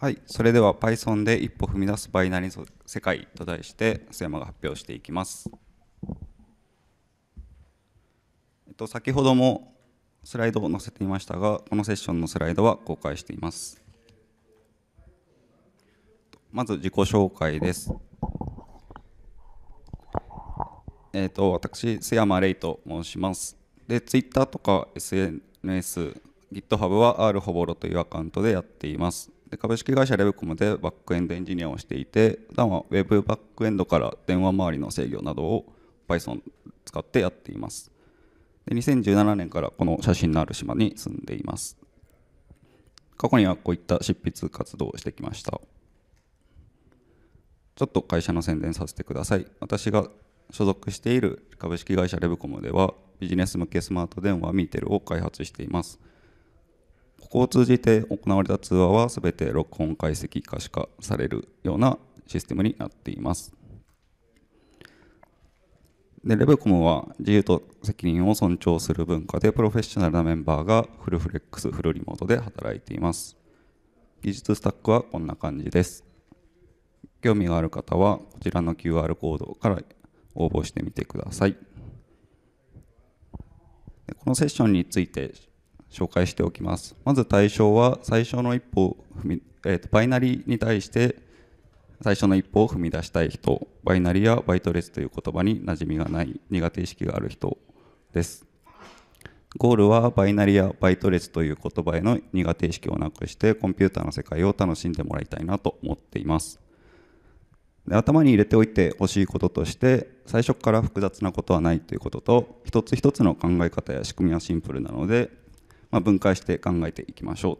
はい、それでは Python で一歩踏み出すバイナリー世界と題して須山が発表していきます。えっと、先ほどもスライドを載せていましたが、このセッションのスライドは公開しています。まず自己紹介です。えっ、と、私、須山レイと申します。で、Twitter とか SNS、GitHub は r ほぼろというアカウントでやっています。で株式会社レブコムでバックエンドエンジニアをしていて普段はウェブバックエンドから電話周りの制御などを Python 使ってやっていますで2017年からこの写真のある島に住んでいます過去にはこういった執筆活動をしてきましたちょっと会社の宣伝させてください私が所属している株式会社レブコムではビジネス向けスマート電話ミーテルを開発していますこを通じて行われた通話は全て録音解析可視化されるようなシステムになっています。でレブコムは自由と責任を尊重する文化でプロフェッショナルなメンバーがフルフレックスフルリモートで働いています。技術スタックはこんな感じです。興味がある方はこちらの QR コードから応募してみてください。このセッションについて紹介しておきますまず対象は最初の一歩えーと、バイナリーに対して最初の一歩を踏み出したい人バイナリーやバイトレスという言葉に馴染みがない苦手意識がある人ですゴールはバイナリーやバイトレスという言葉への苦手意識をなくしてコンピューターの世界を楽しんでもらいたいなと思っていますで頭に入れておいてほしいこととして最初から複雑なことはないということと一つ一つの考え方や仕組みはシンプルなのでまあ、分解して考えていきましょう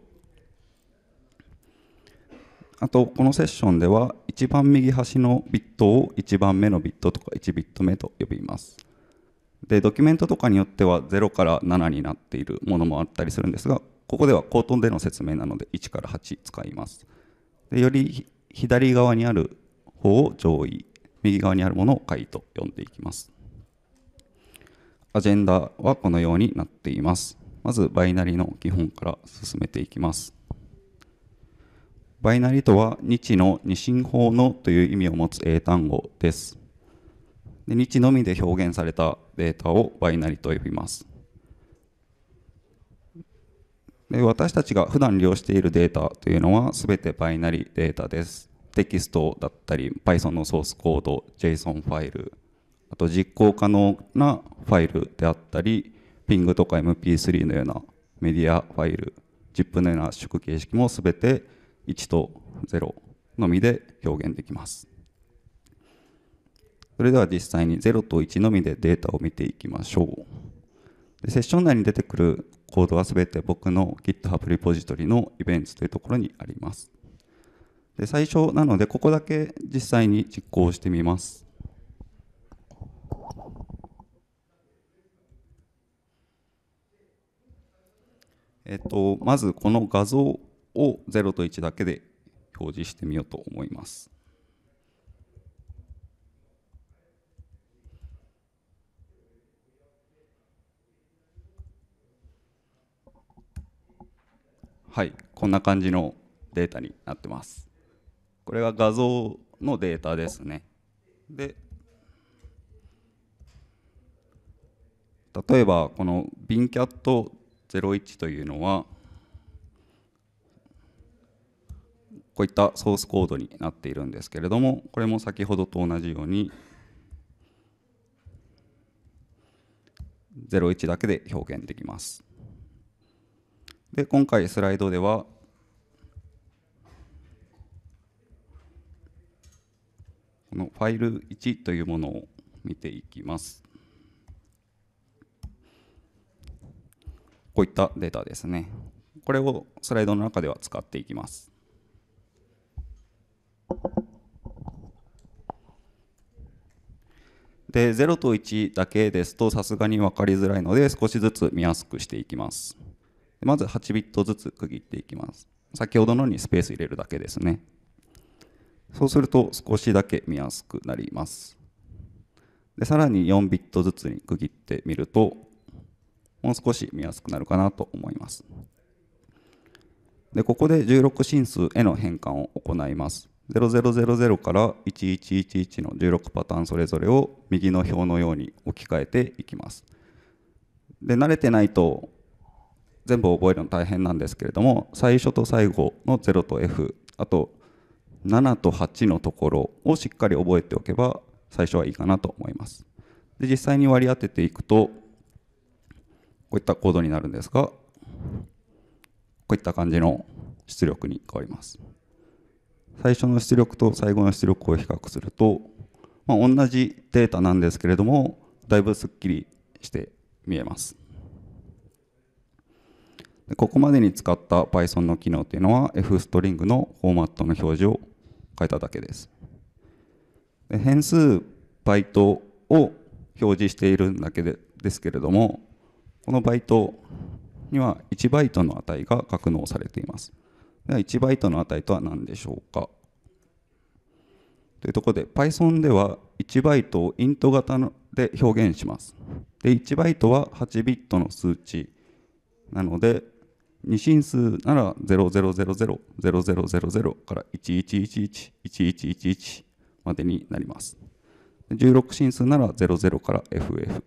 あとこのセッションでは一番右端のビットを一番目のビットとか1ビット目と呼びますでドキュメントとかによっては0から7になっているものもあったりするんですがここでは高等での説明なので1から8使いますでより左側にある方を上位右側にあるものを解と呼んでいきますアジェンダはこのようになっていますまずバイナリの基本から進めていきます。バイナリとは日の二進法のという意味を持つ英単語です。で日のみで表現されたデータをバイナリと呼びます。で私たちが普段利用しているデータというのは全てバイナリデータです。テキストだったり Python のソースコード、JSON ファイル、あと実行可能なファイルであったり Ping とか MP3 のようなメディアファイル、ZIP のような圧縮形式もすべて1と0のみで表現できます。それでは実際に0と1のみでデータを見ていきましょう。でセッション内に出てくるコードはすべて僕の GitHub リポジトリのイベントというところにあります。で最初なのでここだけ実際に実行してみます。えっと、まずこの画像を0と1だけで表示してみようと思います。はい、こんな感じのデータになってます。これが画像のデータですね。で、例えばこの BinCat 01というのはこういったソースコードになっているんですけれどもこれも先ほどと同じように01だけで表現できます。で今回スライドではこのファイル1というものを見ていきます。こういったデータですね。これをスライドの中では使っていきます。で、0と1だけですとさすがに分かりづらいので少しずつ見やすくしていきます。まず8ビットずつ区切っていきます。先ほどのにスペース入れるだけですね。そうすると少しだけ見やすくなります。でさらに4ビットずつに区切ってみるともう少し見やすくなるかなと思います。でここで16進数への変換を行います。0000から1111の16パターンそれぞれを右の表のように置き換えていきます。で慣れてないと全部覚えるの大変なんですけれども最初と最後の0と F あと7と8のところをしっかり覚えておけば最初はいいかなと思います。で実際に割り当てていくとこういったコードになるんですが、こういった感じの出力に変わります。最初の出力と最後の出力を比較すると、まあ、同じデータなんですけれども、だいぶすっきりして見えます。ここまでに使った Python の機能というのは F ストリングのフォーマットの表示を変えただけです。変数バイトを表示しているんだけでですけれどもこのバイトには1バイトの値が格納されています。では1バイトの値とは何でしょうかというところで Python では1バイトをイント型で表現します。で1バイトは8ビットの数値なので二進数なら00000000から11111111までになります。16進数なら00から FF。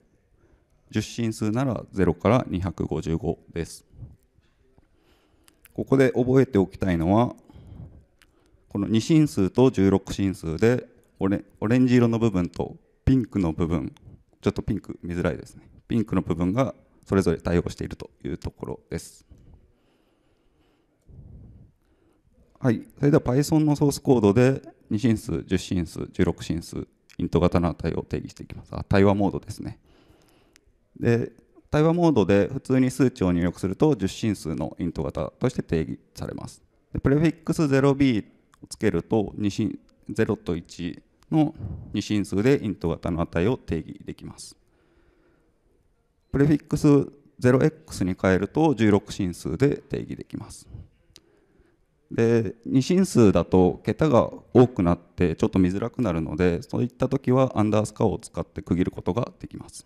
1進数なら0から255です。ここで覚えておきたいのはこの2進数と16進数でオレオレンジ色の部分とピンクの部分ちょっとピンク見づらいですねピンクの部分がそれぞれ対応しているというところですはいそれでは Python のソースコードで2進数10進数16進数イント型の値を定義していきますあ対話モードですねで対話モードで普通に数値を入力すると10進数のイント型として定義されます。でプレフィックス 0b をつけると2進0と1の2進数でイント型の値を定義できます。プレフィックス 0x に変えると16進数で定義できます。で2進数だと桁が多くなってちょっと見づらくなるのでそういった時はアンダースカーを使って区切ることができます。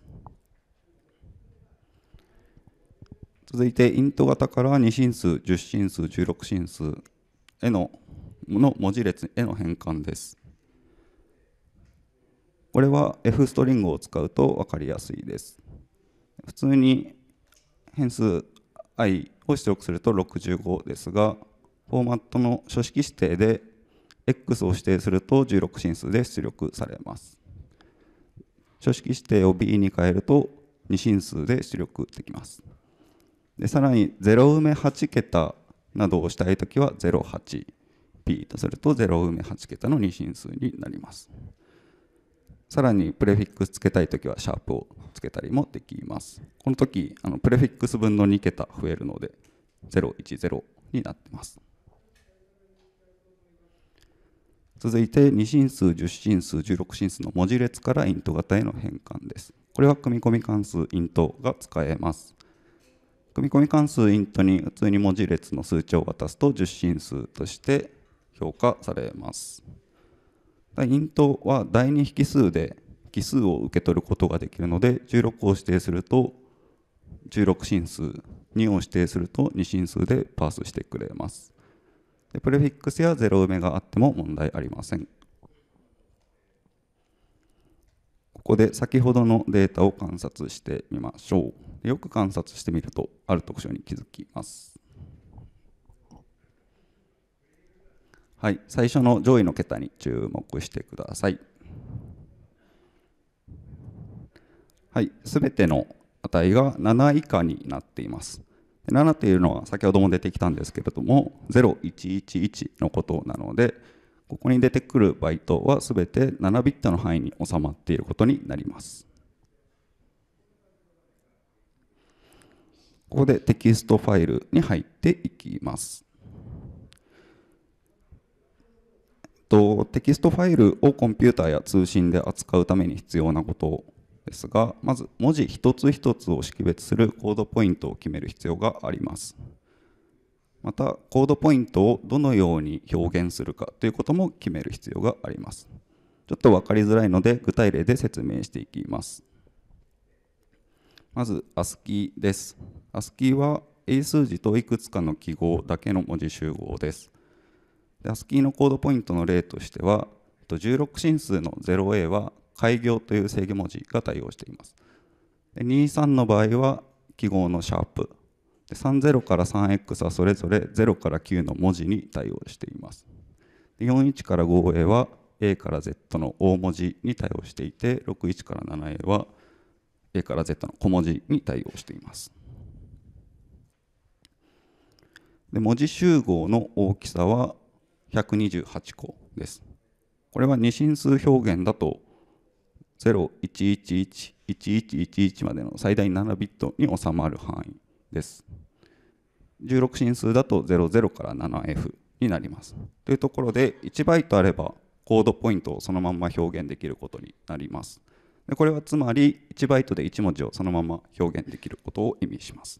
続いてイント型から2進数10進数16進数へのの文字列への変換ですこれは F ストリングを使うと分かりやすいです普通に変数 i を出力すると65ですがフォーマットの書式指定で x を指定すると16進数で出力されます書式指定を b に変えると2進数で出力できます。でさらに0埋め8桁などをしたいときは 08p とすると0埋め8桁の二進数になりますさらにプレフィックスつけたいときはシャープをつけたりもできますこの時あのプレフィックス分の2桁増えるので010になってます続いて2進数10進数16進数の文字列からイント型への変換ですこれは組み込み関数イントが使えます組み込み関数イントに普通に文字列の数値を渡すと10進数として評価されます。イントは第2引数で奇数を受け取ることができるので16を指定すると16進数2を指定すると2進数でパースしてくれます。でプレフィックスや0埋めがあっても問題ありません。ここで先ほどのデータを観察してみましょう。よく観察してみると、ある特徴に気づきます。はい、最初の上位の桁に注目してください。はい、すべての値が7以下になっています。7というのは先ほども出てきたんですけれども、0111のことなので、ここに出てくるバイトは全て7ビットの範囲に収まっていることになります。ここでテキストファイルに入っていきます。とテキストファイルをコンピューターや通信で扱うために必要なことですがまず文字一つ一つを識別するコードポイントを決める必要がありますまたコードポイントをどのように表現するかということも決める必要がありますちょっと分かりづらいので具体例で説明していきますまず ASCII です ASCII は英数字といくつかの記号だけの文字集合ですで ASCII のコードポイントの例としては16進数の 0A は開業という制御文字が対応しています23の場合は記号のシャープで30から 3x はそれぞれ0から9の文字に対応しています41から 5a は a から z の大文字に対応していて61から 7a は a から z の小文字に対応していますで文字集合の大きさは128個ですこれは二進数表現だと0111111までの最大7ビットに収まる範囲です16進数だと00から 7F になります。というところで1バイトあればコードポイントをそのまま表現できることになります。でこれはつまり1バイトで1文字をそのまま表現できることを意味します。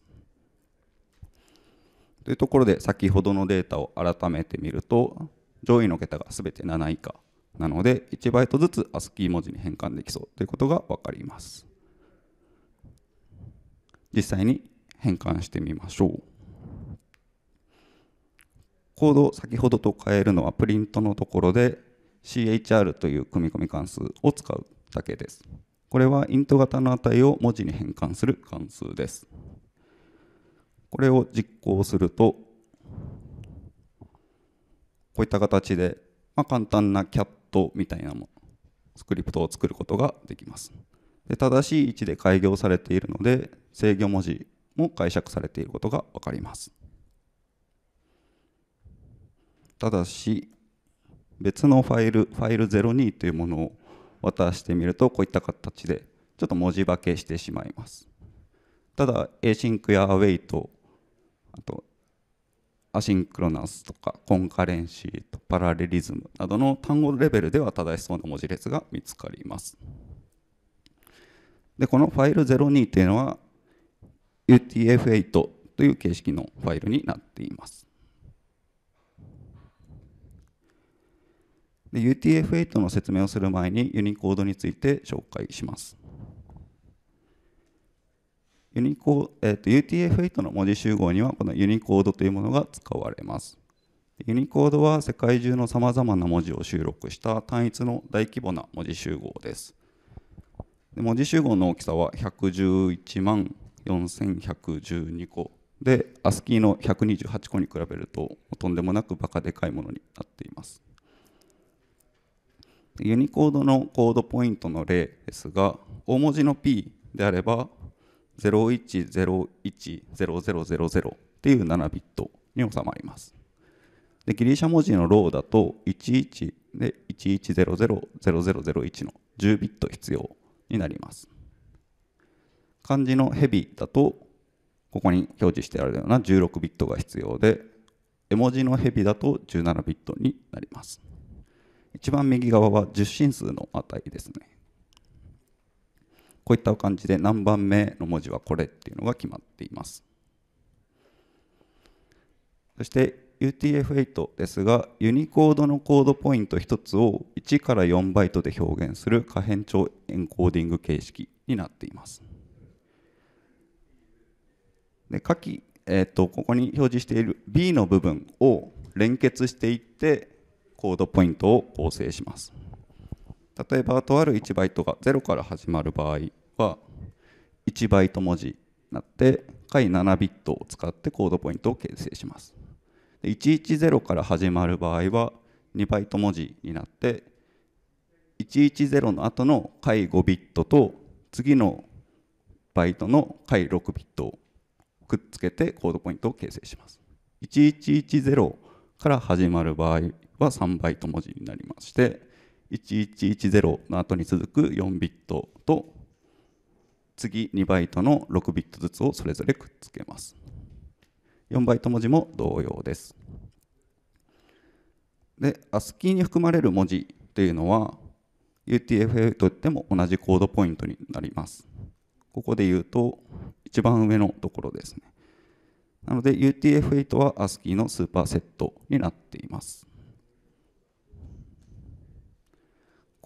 というところで先ほどのデータを改めてみると上位の桁が全て7以下なので1バイトずつ ASCII 文字に変換できそうということが分かります。実際に変換してみましょう。コードを先ほどと変えるのはプリントのところで CHR という組み込み関数を使うだけです。これはイント型の値を文字に変換する関数です。これを実行すると、こういった形で、まあ、簡単なキャットみたいなもスクリプトを作ることができます。で正しい位置で改行されているので制御文字も解釈されていることが分かります。ただし別のファイルファイル02というものを渡してみるとこういった形でちょっと文字化けしてしまいますただ Async や Await とあとアシンクロナスとかコンカレンシーとパラレリズムなどの単語レベルでは正しそうな文字列が見つかりますでこのファイル02というのは UTF-8 という形式のファイルになっています UTF-8 の説明をする前にユニコードについて紹介します。ユニコえーと、UTF-8 の文字集合にはこのユニコードというものが使われます。ユニコードは世界中のさまざまな文字を収録した単一の大規模な文字集合です。で文字集合の大きさは111万4112個で ASCII の128個に比べるととんでもなくバカでかいものになっています。ユニコードのコードポイントの例ですが大文字の P であれば01010000っていう7ビットに収まりますでギリシャ文字のローだと11で11000001の10ビット必要になります漢字のヘビだとここに表示してあるような16ビットが必要で絵文字のヘビだと17ビットになります一番右側は受信進数の値ですねこういった感じで何番目の文字はこれっていうのが決まっていますそして UTF-8 ですがユニコードのコードポイント1つを1から4バイトで表現する可変長エンコーディング形式になっていますで下記、えーと、とここに表示している B の部分を連結していってコードポイントを構成します例えばとある1バイトが0から始まる場合は1バイト文字になって下位7ビットを使ってコードポイントを形成します110から始まる場合は2バイト文字になって110の後の下位5ビットと次のバイトの下位6ビットをくっつけてコードポイントを形成します1110から始まる場合は3バイト文字になりまして1110の後に続く4ビットと次2バイトの6ビットずつをそれぞれくっつけます4バイト文字も同様ですで ASCII に含まれる文字というのは UTF-8 といっても同じコードポイントになりますここで言うと一番上のところですねなので UTF-8 は ASCII のスーパーセットになっています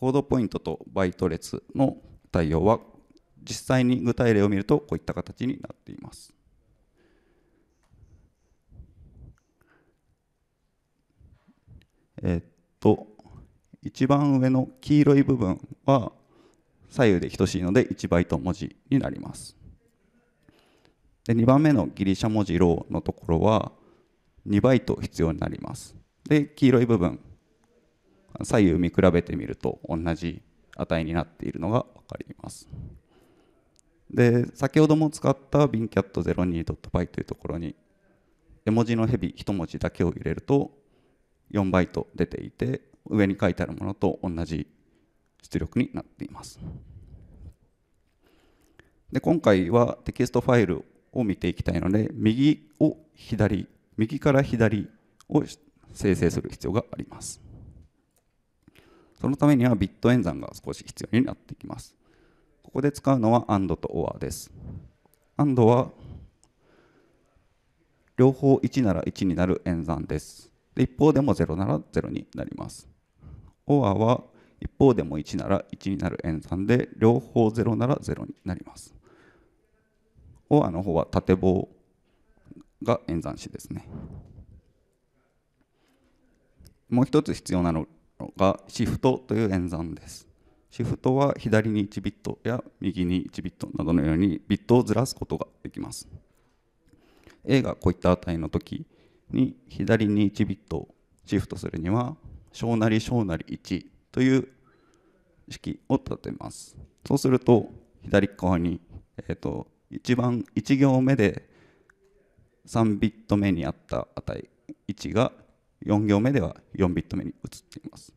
コードポイントとバイト列の対応は実際に具体例を見るとこういった形になっています。えっと一番上の黄色い部分は左右で等しいので1バイト文字になります。で2番目のギリシャ文字ローのところは2バイト必要になります。で黄色い部分左右見比べてみると同じ値になっているのが分かります。で先ほども使った bincat02.py というところに絵文字のヘビ1文字だけを入れると4バイト出ていて上に書いてあるものと同じ出力になっています。で今回はテキストファイルを見ていきたいので右を左右から左を生成する必要があります。そのためにはビット演算が少し必要になってきます。ここで使うのは AND と OR です。AND は両方1なら1になる演算です。で一方でも0なら0になります。OR は一方でも1なら1になる演算で両方0なら0になります。OR の方は縦棒が演算子ですね。もう一つ必要なのがシフトという演算です。シフトは左に1ビットや右に1ビットなどのようにビットをずらすことができます。A がこういった値の時に左に1ビットをシフトするには小なり小なり1という式を立てます。そうすると左側に、えー、と一番1行目で3ビット目にあった値1が4行目では4ビット目に移っています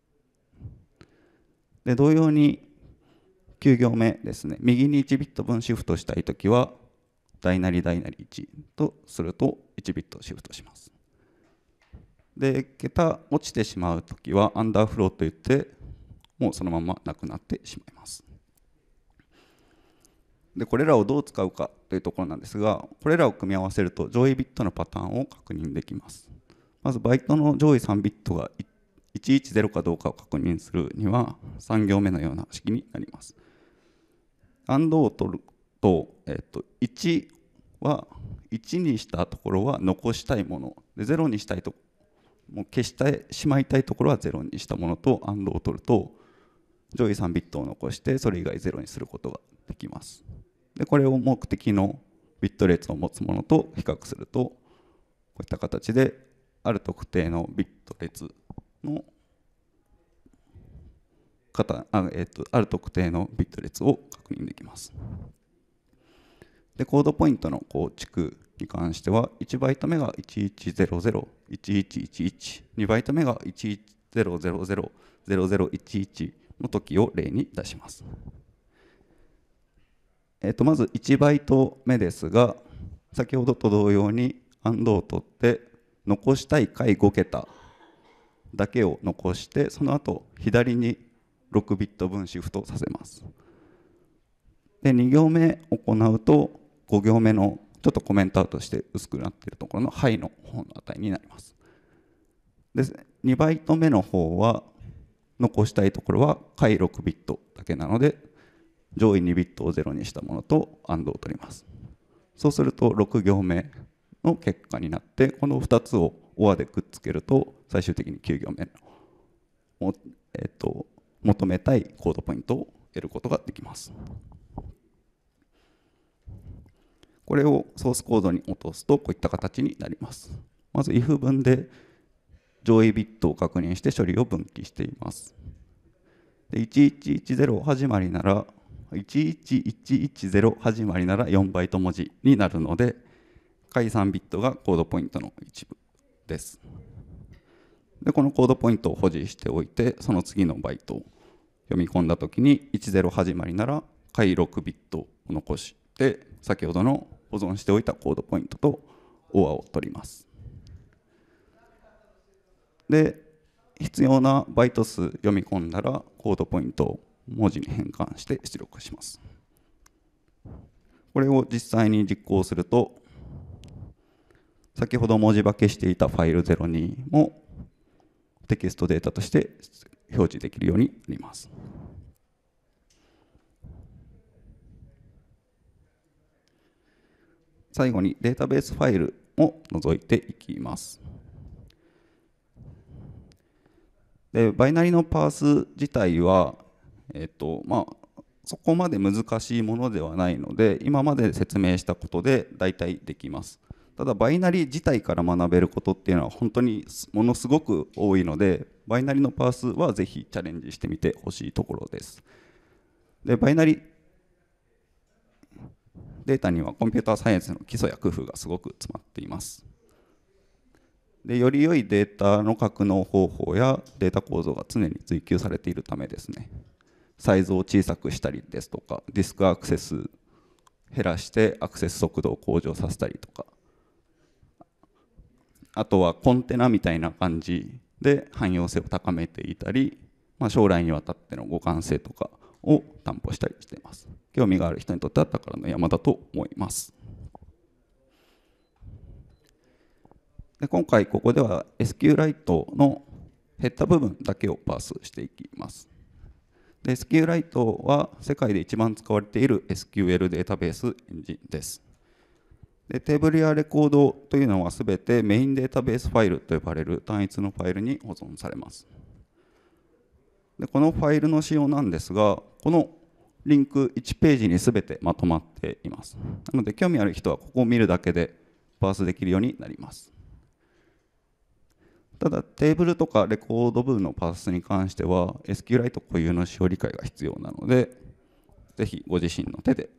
で同様に9行目ですね右に1ビット分シフトしたいときは大なり大なり1とすると1ビットシフトしますで桁落ちてしまうときはアンダーフローといってもうそのままなくなってしまいますでこれらをどう使うかというところなんですがこれらを組み合わせると上位ビットのパターンを確認できますまずバイトの上位3ビットが110かどうかを確認するには3行目のような式になります。AND を取ると,、えっと1は1にしたところは残したいもので0にしたいともう消してしまいたいところは0にしたものと AND を取ると上位3ビットを残してそれ以外0にすることができます。でこれを目的のビット列を持つものと比較するとこういった形である特定のビット列の方あ,、えーと、ある特定のビット列を確認できます。でコードポイントの構築に関しては1バイト目が1 1 0 0 1 1 1 1 2バイト目が11000011の時を例に出します。えっとまず1バイト目ですが先ほどと同様に AND を取って残したい下位5桁だけを残してその後左に6ビット分シフトさせますで2行目行うと5行目のちょっとコメントアウトして薄くなってるところのハイの方の値になりますで2バイト目の方は残したいところは下位6ビットだけなので上位2ビットを0にしたものとアンドを取りますそうすると6行目の結果になってこの2つを OR でくっつけると最終的に9行目の、えっと、求めたいコードポイントを得ることができます。これをソースコードに落とすとこういった形になります。まず if 文で上位ビットを確認して処理を分岐しています。で1110始まりなら11110始まりなら4バイト文字になるので解散ビットがコードポイントの一部です。で、このコードポイントを保持しておいて、その次のバイトを読み込んだ時に、10始まりなら解6ビットを残して、先ほどの保存しておいたコードポイントとオアを取ります。で、必要なバイト数読み込んだら、コードポイントを文字に変換して出力します。これを実際に実行すると、先ほど文字化けしていたファイル02もテキストデータとして表示できるようになります。最後にデータベースファイルを除いていきます。でバイナリのパース自体は、えっとまあ、そこまで難しいものではないので今まで説明したことで大体できます。ただバイナリー自体から学べることっていうのは本当にものすごく多いのでバイナリーのパースはぜひチャレンジしてみてほしいところですでバイナリーデータにはコンピューターサイエンスの基礎や工夫がすごく詰まっていますでより良いデータの格納方法やデータ構造が常に追求されているためですねサイズを小さくしたりですとかディスクアクセス減らしてアクセス速度を向上させたりとかあとはコンテナみたいな感じで汎用性を高めていたり、まあ、将来にわたっての互換性とかを担保したりしています興味がある人にとっては宝の山だと思いますで今回ここでは SQLite の減った部分だけをパスしていきますで SQLite は世界で一番使われている SQL データベースエンジンですでテーブルやレコードというのは全てメインデータベースファイルと呼ばれる単一のファイルに保存されますでこのファイルの仕様なんですがこのリンク1ページに全てまとまっていますなので興味ある人はここを見るだけでパースできるようになりますただテーブルとかレコード部のパースに関しては SQLite 固有の使用理解が必要なのでぜひご自身の手で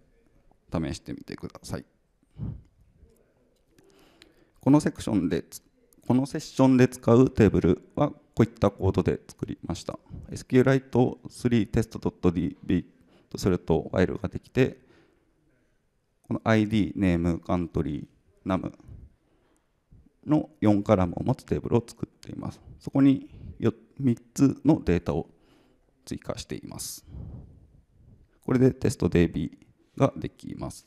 試してみてください。このセクションでこのセッションで使うテーブルはこういったコードで作りました。sqlite3test.db とするとファイルができて、この ID、ネーム、カントリー、ナムの4カラムを持つテーブルを作っています。そこに3つのデータを追加しています。これでテスト DB ができます。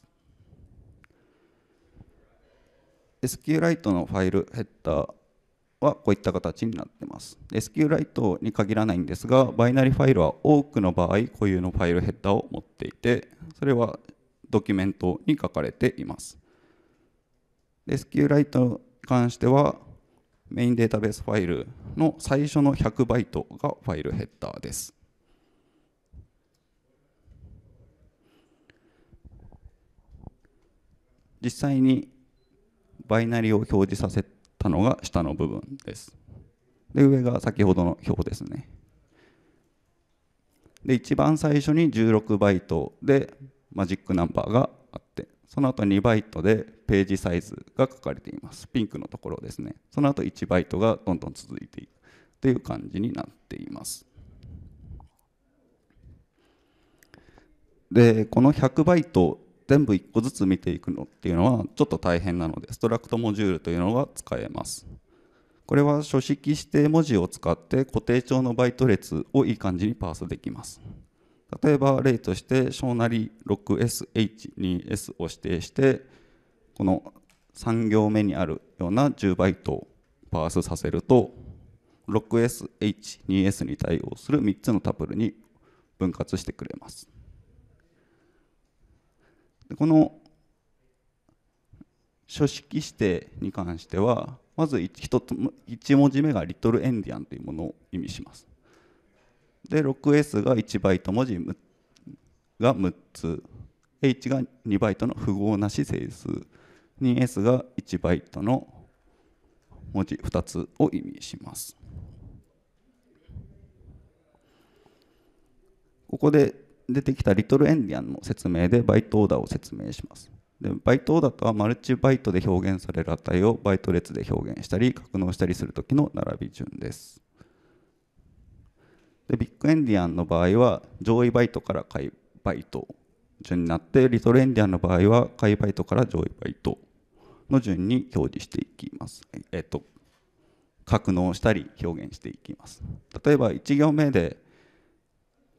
SQLite のファイルヘッダーはこういった形になってます。SQLite に限らないんですが、バイナリファイルは多くの場合固有のファイルヘッダーを持っていて、それはドキュメントに書かれています。SQLite に関しては、メインデータベースファイルの最初の100バイトがファイルヘッダーです。実際にバイナリを表示させたのが下の部分です。で上が先ほどの表ですね。で一番最初に16バイトでマジックナンバーがあってその後2バイトでページサイズが書かれていますピンクのところですねその後1バイトがどんどん続いていくという感じになっていますでこの100バイト全部1個ずつ見ていくのっていうのはちょっと大変なのでストラクトモジュールというのが使えますこれは書式指定文字を使って固定帳のバイト列をいい感じにパースできます例えば例として小なり 6SH2S を指定してこの3行目にあるような10バイトをパースさせると 6SH2S に対応する3つのタプルに分割してくれます。この書式指定に関してはまず 1, 1文字目がリトルエンディアンというものを意味しますで 6S が1バイト文字が6つ H が2バイトの符号なし整数 2S が1バイトの文字2つを意味しますここで出てきたリトルエンディアンの説明でバイトオーダーを説明します。でバイトオーダーとはマルチバイトで表現される値をバイト列で表現したり格納したりする時の並び順です。でビッグエンディアンの場合は上位バイトから下位バイト順になってリトルエンディアンの場合は下位バイトから上位バイトの順に表示していきます。えっと格納したり表現していきます例えば1行目で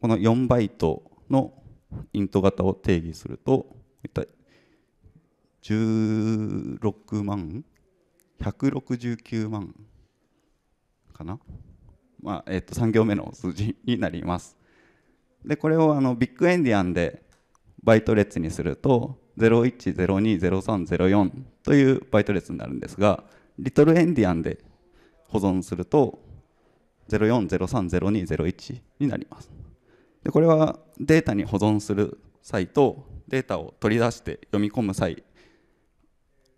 この4バイトのイント型を定義すると一体16万169万かな、まあえー、と3行目の数字になります。でこれをあのビッグエンディアンでバイト列にすると01020304というバイト列になるんですがリトルエンディアンで保存すると04030201になります。でこれはデータに保存する際とデータを取り出して読み込む際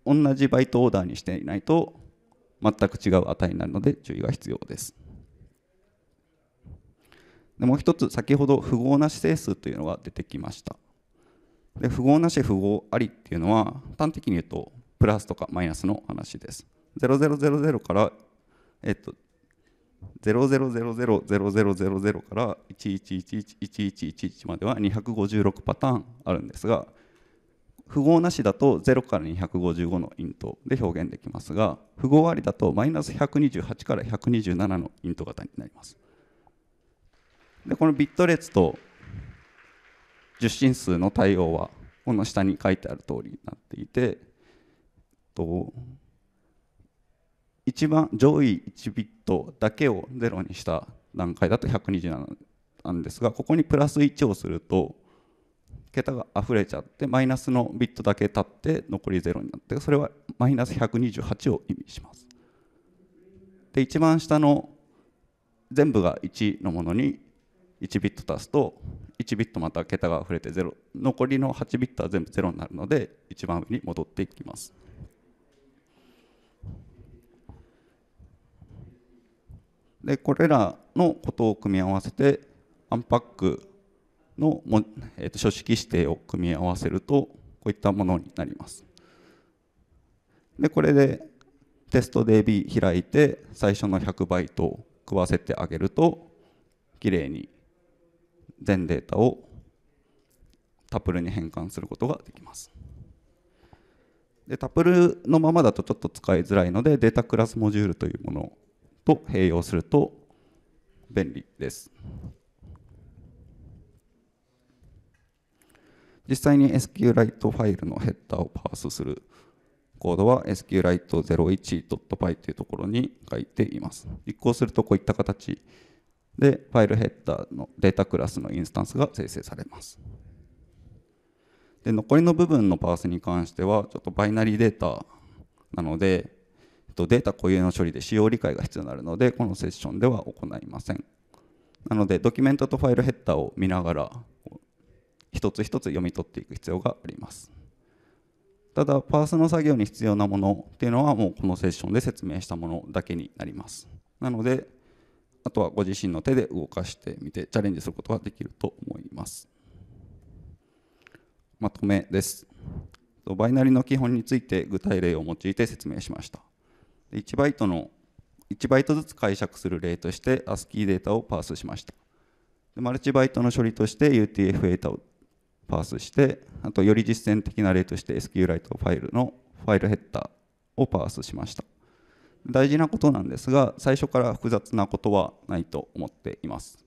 同じバイトオーダーにしていないと全く違う値になるので注意が必要ですでもう一つ先ほど符号なし整数というのが出てきましたで符号なし符号ありっていうのは端的に言うとプラスとかマイナスの話です0000から、えっと、00000000から11111111までは256パターンあるんですが符号なしだと0から255のイントで表現できますが符号ありだとマイナス128から127のイント型になりますでこのビット列と受信数の対応はこの下に書いてある通りになっていてと一番上位1ビットだけをゼロにした段階だと127なんですがここにプラス1をすると桁が溢れちゃってマイナスのビットだけ立って残り0になってそれはマイナス128を意味します。で一番下の全部が1のものに1ビット足すと1ビットまた桁が溢れて0残りの8ビットは全部0になるので一番上に戻っていきます。でこれらのことを組み合わせてアンパックのも、えー、と書式指定を組み合わせるとこういったものになります。でこれでテスト DB 開いて最初の100バイトを食わせてあげるときれいに全データをタプルに変換することができます。でタプルのままだとちょっと使いづらいのでデータクラスモジュールというものをと併用すると便利です。実際に SQLite ファイルのヘッダーをパースするコードは SQLite01.py というところに書いています。実行するとこういった形でファイルヘッダーのデータクラスのインスタンスが生成されます。で残りの部分のパースに関してはちょっとバイナリーデータなのでとデータ固有の処理で使用理解が必要になるのでこのセッションでは行いませんなのでドキュメントとファイルヘッダーを見ながら一つ一つ読み取っていく必要がありますただパースの作業に必要なものっていうのはもうこのセッションで説明したものだけになりますなのであとはご自身の手で動かしてみてチャレンジすることができると思いますまとめですバイナリの基本について具体例を用いて説明しました1バイトの1バイトずつ解釈する例として ASCII データをパースしましたでマルチバイトの処理として UTF-8 をパースしてあとより実践的な例として SQLite ファイルのファイルヘッダーをパースしました大事なことなんですが最初から複雑なことはないと思っています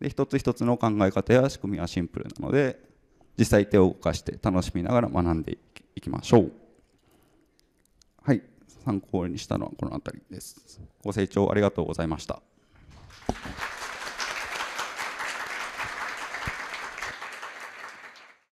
で一つ一つの考え方や仕組みはシンプルなので実際手を動かして楽しみながら学んでいきましょうはい参考にしたのはこの辺りです。ご清聴ありがとうございました。